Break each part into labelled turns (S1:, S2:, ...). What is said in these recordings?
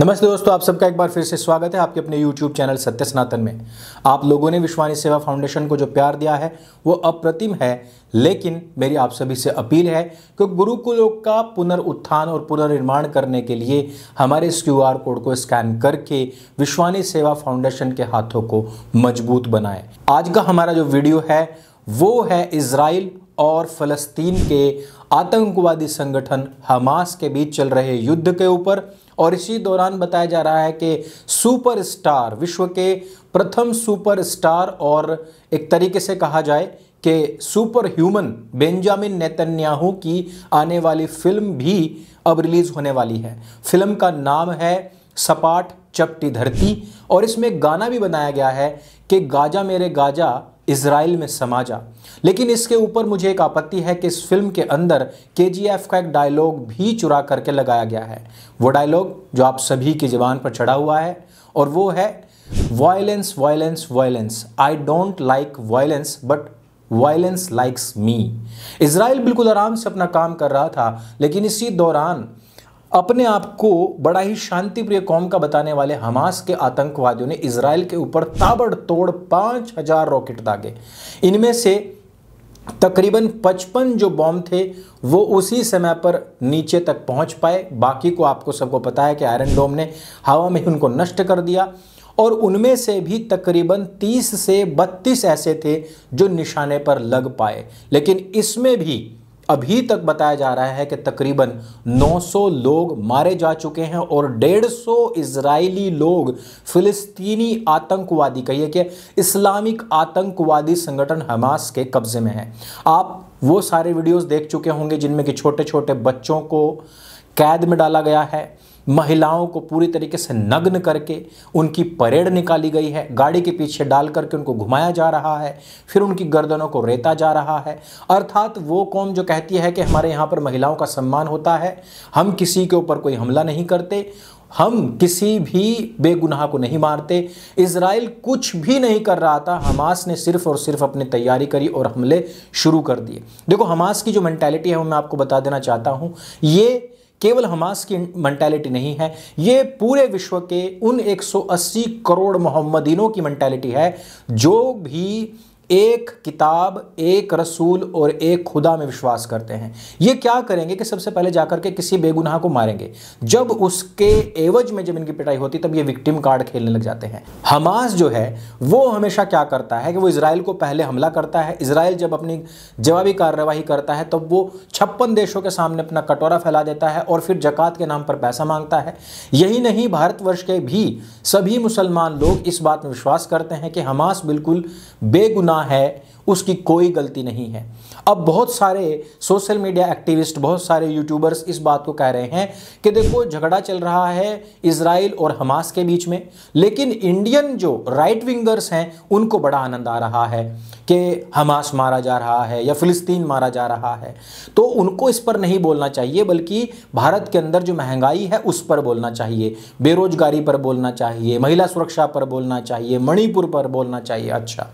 S1: नमस्ते दोस्तों आप सबका एक बार फिर से स्वागत है आपके अपने YouTube चैनल सत्य सनातन में आप लोगों ने विश्वानी सेवा फाउंडेशन को जो प्यार दिया है वो अप्रतिम है लेकिन मेरी आप सभी से अपील है कि गुरुकुलों का पुनरुत्थान और पुनर्निर्माण करने के लिए हमारे इस क्यू कोड को स्कैन करके विश्वानी सेवा फाउंडेशन के हाथों को मजबूत बनाएं आज का हमारा जो वीडियो है वो है इसराइल और फ़लस्तीन के आतंकवादी संगठन हमास के बीच चल रहे युद्ध के ऊपर और इसी दौरान बताया जा रहा है कि सुपरस्टार विश्व के प्रथम सुपरस्टार और एक तरीके से कहा जाए कि सुपर ह्यूमन बेंजामिन नेतन्याहू की आने वाली फिल्म भी अब रिलीज़ होने वाली है फिल्म का नाम है सपाट चपटी धरती और इसमें गाना भी बनाया गया है कि गाजा मेरे गाजा इसराइल में समा जा लेकिन इसके ऊपर मुझे एक आपत्ति है कि इस फिल्म के अंदर के का एक डायलॉग भी चुरा करके लगाया गया है वो डायलॉग जो आप सभी की ज़बान पर चढ़ा हुआ है और वो है violence violence violence I don't like violence but violence likes me Israel बिल्कुल आराम से अपना काम कर रहा था लेकिन इसी दौरान अपने आप को बड़ा ही शांति प्रिय कौम का बताने वाले हमास के आतंकवादियों ने इसराइल के ऊपर ताबड़तोड़ पांच हजार रॉकेट दागे इनमें से तकरीबन पचपन जो बॉम्ब थे वो उसी समय पर नीचे तक पहुंच पाए बाकी को आपको सबको पता है कि आयरन डोम ने हवा में उनको नष्ट कर दिया और उनमें से भी तकरीबन 30 से 32 ऐसे थे जो निशाने पर लग पाए लेकिन इसमें भी अभी तक बताया जा रहा है कि तकरीबन 900 लोग मारे जा चुके हैं और 150 इसराइली लोग फिलिस्तीनी आतंकवादी कहिए कि इस्लामिक आतंकवादी संगठन हमास के कब्ज़े में है आप वो सारे वीडियोस देख चुके होंगे जिनमें कि छोटे छोटे बच्चों को कैद में डाला गया है महिलाओं को पूरी तरीके से नग्न करके उनकी परेड निकाली गई है गाड़ी के पीछे डाल करके उनको घुमाया जा रहा है फिर उनकी गर्दनों को रेता जा रहा है अर्थात वो कौम जो कहती है कि हमारे यहाँ पर महिलाओं का सम्मान होता है हम किसी के ऊपर कोई हमला नहीं करते हम किसी भी बेगुनाह को नहीं मारते इसराइल कुछ भी नहीं कर रहा था हमास ने सिर्फ और सिर्फ अपनी तैयारी करी और हमले शुरू कर दिए देखो हमास की जो मैंटेलिटी है वो मैं आपको बता देना चाहता हूँ ये केवल हमास की मैंटेलिटी नहीं है ये पूरे विश्व के उन 180 करोड़ मोहम्मदीनों की मैंटेलिटी है जो भी एक किताब एक रसूल और एक खुदा में विश्वास करते हैं ये क्या करेंगे कि सबसे पहले जाकर के किसी बेगुनाह को मारेंगे जब उसके एवज में जब इनकी पिटाई होती तब ये विक्टिम कार्ड खेलने लग जाते हैं हमास जो है वो हमेशा क्या करता है कि वो इसराइल को पहले हमला करता है इसराइल जब अपनी जवाबी कार्रवाई करता है तब तो वो छप्पन देशों के सामने अपना कटोरा फैला देता है और फिर जक़ात के नाम पर पैसा मांगता है यही नहीं भारतवर्ष के भी सभी मुसलमान लोग इस बात में विश्वास करते हैं कि हमास बिल्कुल बेगुनाह गुना है उसकी कोई गलती नहीं है अब बहुत सारे सोशल मीडिया एक्टिविस्ट बहुत सारे यूट्यूबर्स इस बात को कह रहे हैं कि देखो झगड़ा चल रहा है इसराइल और हमास के बीच में लेकिन इंडियन जो राइट विंगर्स हैं उनको बड़ा आनंद आ रहा है कि हमास मारा जा रहा है या फिलिस्तीन मारा जा रहा है तो उनको इस पर नहीं बोलना चाहिए बल्कि भारत के अंदर जो महंगाई है उस पर बोलना चाहिए बेरोजगारी पर बोलना चाहिए महिला सुरक्षा पर बोलना चाहिए मणिपुर पर बोलना चाहिए अच्छा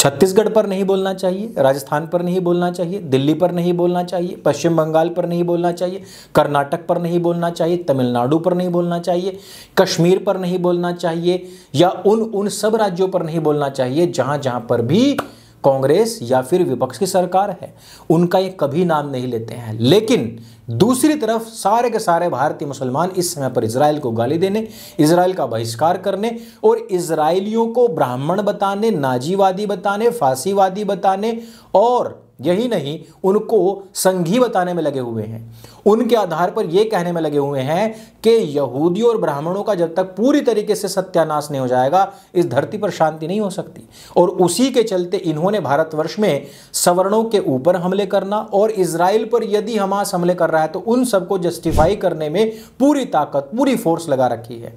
S1: छत्तीसगढ़ पर नहीं बोलना चाहिए राजस्थान पर नहीं बोलना चाहिए दिल्ली पर नहीं बोलना चाहिए पश्चिम बंगाल पर नहीं बोलना चाहिए कर्नाटक पर नहीं बोलना चाहिए तमिलनाडु पर नहीं बोलना चाहिए कश्मीर पर नहीं बोलना चाहिए या उन उन सब राज्यों पर नहीं बोलना चाहिए जहाँ जहाँ पर भी कांग्रेस या फिर विपक्ष की सरकार है उनका ये कभी नाम नहीं लेते हैं लेकिन दूसरी तरफ सारे के सारे भारतीय मुसलमान इस समय पर इसराइल को गाली देने इसराइल का बहिष्कार करने और इसराइलियों को ब्राह्मण बताने नाजीवादी बताने फांसीवादी बताने और यही नहीं उनको संघी बताने में लगे हुए हैं उनके आधार पर यह कहने में लगे हुए हैं कि यहूदियों और ब्राह्मणों का जब तक पूरी तरीके से सत्यानाश नहीं हो जाएगा इस धरती पर शांति नहीं हो सकती और उसी के चलते इन्होंने भारतवर्ष में सवर्णों के ऊपर हमले करना और इसराइल पर यदि हमास हमले कर रहा है तो उन सबको जस्टिफाई करने में पूरी ताकत पूरी फोर्स लगा रखी है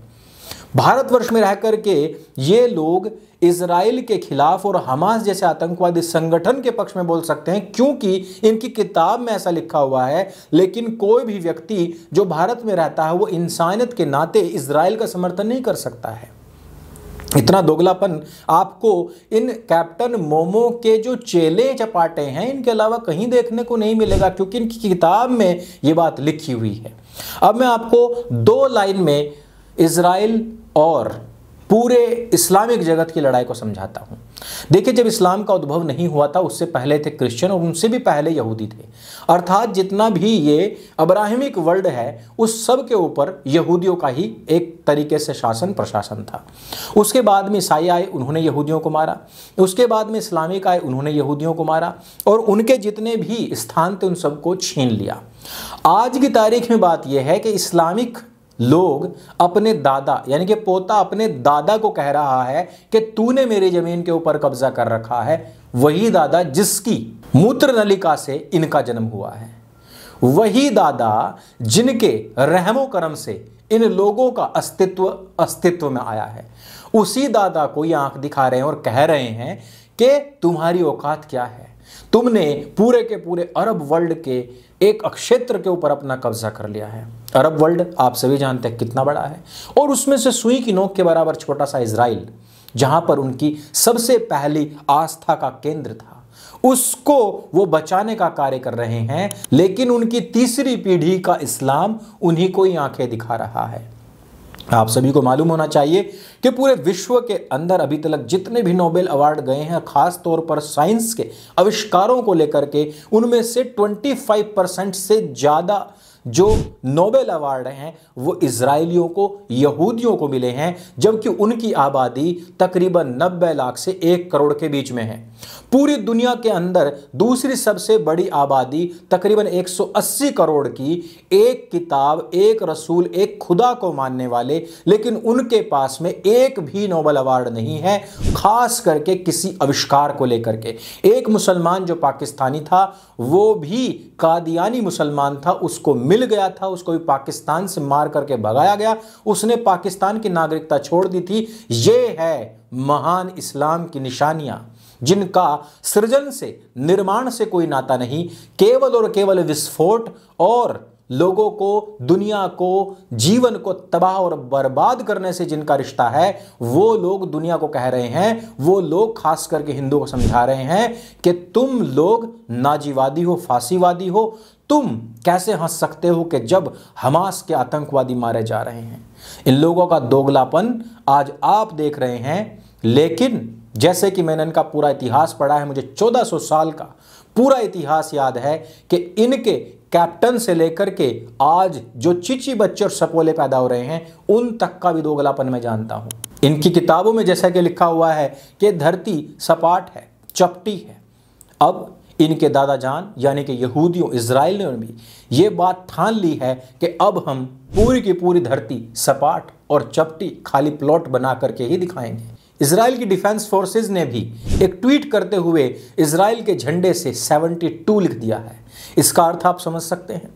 S1: भारतवर्ष में रह करके ये लोग इसराइल के खिलाफ और हमास जैसे आतंकवादी संगठन के पक्ष में बोल सकते हैं क्योंकि इनकी किताब में ऐसा लिखा हुआ है लेकिन कोई भी व्यक्ति जो भारत में रहता है वो इंसानियत के नाते इसराइल का समर्थन नहीं कर सकता है इतना दोगलापन आपको इन कैप्टन मोमो के जो चेले चपाटे हैं इनके अलावा कहीं देखने को नहीं मिलेगा क्योंकि इनकी किताब में ये बात लिखी हुई है अब मैं आपको दो लाइन में इसराइल और पूरे इस्लामिक जगत की लड़ाई को समझाता हूँ देखिए जब इस्लाम का उद्भव नहीं हुआ था उससे पहले थे क्रिश्चियन और उनसे भी पहले यहूदी थे अर्थात जितना भी ये अब्राहमिक वर्ल्ड है उस सब के ऊपर यहूदियों का ही एक तरीके से शासन प्रशासन था उसके बाद में ईसाई आए उन्होंने यहूदियों को मारा उसके बाद में इस्लामिक आए उन्होंने यहूदियों को मारा और उनके जितने भी स्थान थे उन सबको छीन लिया आज की तारीख में बात यह है कि इस्लामिक लोग अपने दादा यानी कि पोता अपने दादा को कह रहा है कि तूने मेरी जमीन के ऊपर कब्जा कर रखा है वही दादा जिसकी मूत्र नलिका से इनका जन्म हुआ है वही दादा जिनके रहमो करम से इन लोगों का अस्तित्व अस्तित्व में आया है उसी दादा को ये आंख दिखा रहे हैं और कह रहे हैं कि तुम्हारी औकात क्या है तुमने पूरे के पूरे अरब वर्ल्ड के एक क्षेत्र के ऊपर अपना कब्जा कर लिया है अरब वर्ल्ड आप सभी जानते हैं कितना बड़ा है और उसमें से सुई की नोक के बराबर छोटा सा इसराइल जहां पर उनकी सबसे पहली आस्था का केंद्र था उसको वो बचाने का कार्य कर रहे हैं लेकिन उनकी तीसरी पीढ़ी का इस्लाम उन्हीं को ही आंखें दिखा रहा है आप सभी को मालूम होना चाहिए कि पूरे विश्व के अंदर अभी तक जितने भी नोबेल अवार्ड गए हैं खास तौर पर साइंस के आविष्कारों को लेकर के उनमें से 25 परसेंट से ज़्यादा जो नोबेल अवार्ड हैं वो इसराइलियों को यहूदियों को मिले हैं जबकि उनकी आबादी तकरीबन 90 लाख से एक करोड़ के बीच में है पूरी दुनिया के अंदर दूसरी सबसे बड़ी आबादी तकरीबन 180 करोड़ की एक किताब एक रसूल एक खुदा को मानने वाले लेकिन उनके पास में एक भी नोबेल अवार्ड नहीं है खास करके किसी आविष्कार को लेकर के एक मुसलमान जो पाकिस्तानी था वो भी कादियानी मुसलमान था उसको मिल गया था उसको भी पाकिस्तान से मार करके भगाया गया उसने पाकिस्तान की नागरिकता छोड़ दी थी ये है महान इस्लाम की निशानियां जिनका सृजन से निर्माण से कोई नाता नहीं केवल और केवल विस्फोट और लोगों को दुनिया को जीवन को तबाह और बर्बाद करने से जिनका रिश्ता है वो लोग दुनिया को कह रहे हैं वो लोग खास करके हिंदुओं को समझा रहे हैं कि तुम लोग नाजीवादी हो फांसीवादी हो तुम कैसे हंस सकते हो कि जब हमास के आतंकवादी मारे जा रहे हैं इन लोगों का दोगलापन आज आप देख रहे हैं लेकिन जैसे कि मैंने इनका पूरा इतिहास पढ़ा है मुझे 1400 साल का पूरा इतिहास याद है कि इनके कैप्टन से लेकर के आज जो चिची बच्चे और सपोले पैदा हो रहे हैं उन तक का भी दोगलापन मैं जानता हूं इनकी किताबों में जैसा कि लिखा हुआ है कि धरती सपाट है चपटी है अब इनके दादा जान यानी कि यहूदियों इसराइल ने भी ये बात ठान ली है कि अब हम पूरी की पूरी धरती सपाट और चपटी खाली प्लॉट बना करके ही दिखाएंगे इसराइल की डिफेंस फोर्सेस ने भी एक ट्वीट करते हुए इसराइल के झंडे से 72 लिख दिया है इसका अर्थ आप समझ सकते हैं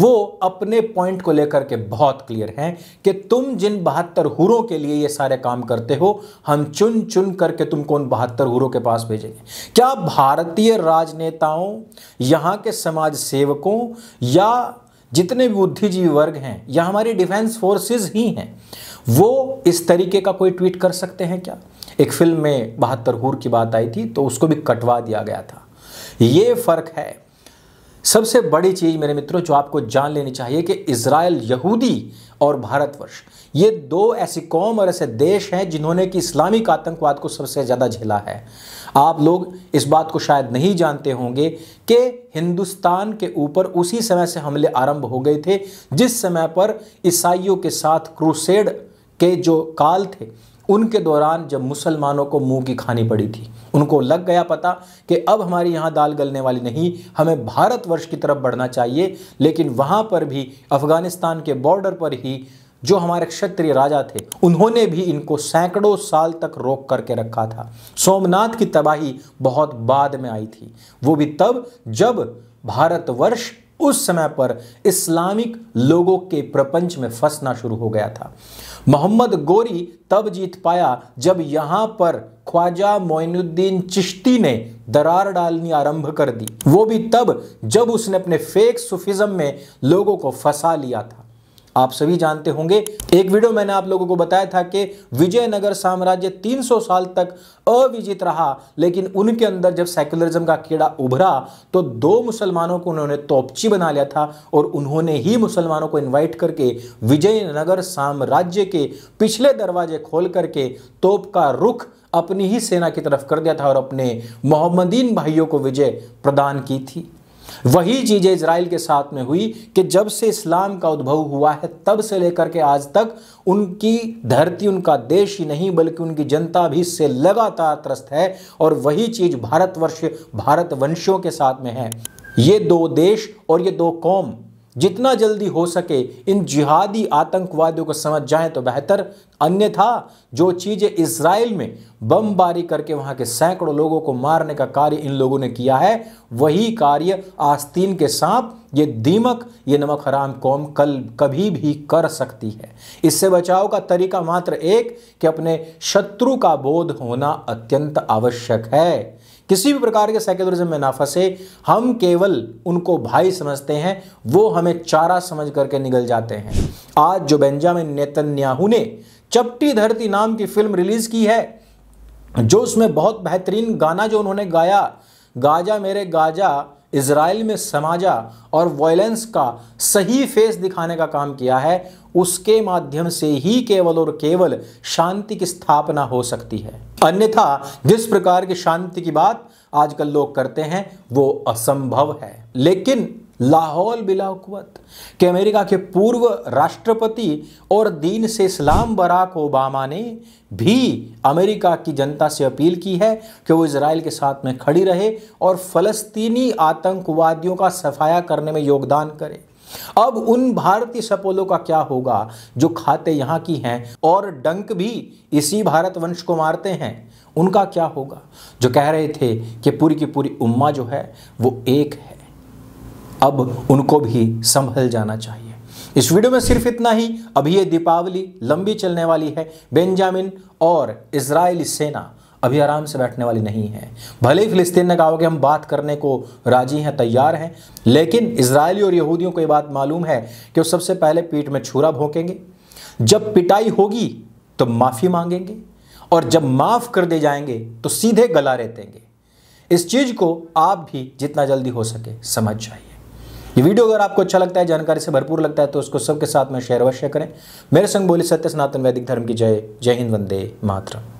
S1: वो अपने पॉइंट को लेकर के बहुत क्लियर हैं कि तुम जिन बहत्तर हुरों के लिए ये सारे काम करते हो हम चुन चुन करके तुमको उन बहत्तर हुरों के पास भेजेंगे क्या भारतीय राजनेताओं यहाँ के समाज सेवकों या जितने भी बुद्धिजीवी वर्ग हैं या हमारी डिफेंस फोर्सेस ही हैं वो इस तरीके का कोई ट्वीट कर सकते हैं क्या एक फिल्म में बहत्तर हूर की बात आई थी तो उसको भी कटवा दिया गया था ये फ़र्क है सबसे बड़ी चीज़ मेरे मित्रों जो आपको जान लेनी चाहिए कि इसराइल यहूदी और भारतवर्ष ये दो ऐसी कौम और ऐसे देश हैं जिन्होंने कि इस्लामिक आतंकवाद को सबसे ज़्यादा झेला है आप लोग इस बात को शायद नहीं जानते होंगे कि हिंदुस्तान के ऊपर उसी समय से हमले आरंभ हो गए थे जिस समय पर ईसाइयों के साथ क्रूसेड के जो काल थे उनके दौरान जब मुसलमानों को मुंह की खानी पड़ी थी उनको लग गया पता कि अब हमारी यहाँ दाल गलने वाली नहीं हमें भारतवर्ष की तरफ बढ़ना चाहिए लेकिन वहाँ पर भी अफ़गानिस्तान के बॉर्डर पर ही जो हमारे क्षत्रिय राजा थे उन्होंने भी इनको सैकड़ों साल तक रोक करके रखा था सोमनाथ की तबाही बहुत बाद में आई थी वो भी तब जब भारतवर्ष उस समय पर इस्लामिक लोगों के प्रपंच में फंसना शुरू हो गया था मोहम्मद गोरी तब जीत पाया जब यहां पर ख्वाजा मोइनुद्दीन चिश्ती ने दरार डालनी आरंभ कर दी वो भी तब जब उसने अपने फेक सुफिज्म में लोगों को फंसा लिया था आप सभी जानते होंगे एक वीडियो मैंने आप लोगों को बताया था कि विजयनगर साम्राज्य 300 साल तक अविजित रहा लेकिन उनके अंदर जब सेक्युलरिज्म का कीड़ा उभरा तो दो मुसलमानों को उन्होंने तोपची बना लिया था और उन्होंने ही मुसलमानों को इनवाइट करके विजयनगर साम्राज्य के पिछले दरवाजे खोल करके तोप का रुख अपनी ही सेना की तरफ कर दिया था और अपने मोहम्मदीन भाइयों को विजय प्रदान की थी वही चीज़ें इसराइल के साथ में हुई कि जब से इस्लाम का उद्भव हुआ है तब से लेकर के आज तक उनकी धरती उनका देश ही नहीं बल्कि उनकी जनता भी इससे लगातार त्रस्त है और वही चीज़ भारतवर्ष भारतवंशियों के साथ में है ये दो देश और ये दो कौम जितना जल्दी हो सके इन जिहादी आतंकवादियों को समझ जाए तो बेहतर अन्यथा जो चीज़ें इसराइल में बमबारी करके वहां के सैकड़ों लोगों को मारने का कार्य इन लोगों ने किया है वही कार्य आस्तीन के सांप ये दीमक ये नमक हराम कौम कल कभी भी कर सकती है इससे बचाव का तरीका मात्र एक कि अपने शत्रु का बोध होना अत्यंत आवश्यक है किसी भी प्रकार के सेक्युलरिज्म में ना फंसे हम केवल उनको भाई समझते हैं वो हमें चारा समझ करके निकल जाते हैं आज जो बेंजामिन नेतन्याहू ने चपटी धरती नाम की फिल्म रिलीज की है जो उसमें बहुत बेहतरीन गाना जो उन्होंने गाया गाजा मेरे गाजा इसराइल में समाजा और वायलेंस का सही फेस दिखाने का काम किया है उसके माध्यम से ही केवल और केवल शांति की स्थापना हो सकती है अन्यथा जिस प्रकार की शांति की बात आजकल लोग करते हैं वो असंभव है लेकिन लाहौल बिलावत के अमेरिका के पूर्व राष्ट्रपति और दीन से इस्लाम बराक ओबामा ने भी अमेरिका की जनता से अपील की है कि वो इसराइल के साथ में खड़ी रहे और फ़लस्तीनी आतंकवादियों का सफाया करने में योगदान करे अब उन भारतीय सपोलों का क्या होगा जो खाते यहां की हैं और डंक भी इसी भारत वंश को मारते हैं उनका क्या होगा जो कह रहे थे कि पूरी की पूरी उम्मा जो है वो एक है अब उनको भी संभल जाना चाहिए इस वीडियो में सिर्फ इतना ही अभी ये दीपावली लंबी चलने वाली है बेंजामिन और इसराइली सेना अभी आराम से बैठने वाली नहीं है भले ही फिलिस्तीन ने कहा कि हम बात करने को राजी हैं तैयार हैं लेकिन इसराइली और यहूदियों को ये बात मालूम है कि वो सबसे पहले पीठ में छुरा भोंकेंगे जब पिटाई होगी तो माफ़ी मांगेंगे और जब माफ़ कर दे जाएंगे तो सीधे गला रहतेंगे इस चीज़ को आप भी जितना जल्दी हो सके समझ जाइए ये वीडियो अगर आपको अच्छा लगता है जानकारी से भरपूर लगता है तो उसको सबके साथ में शेयर अवश्य करें मेरे संग बोले सत्य सनातन वैदिक धर्म की जय जय हिंद वंदे मातरम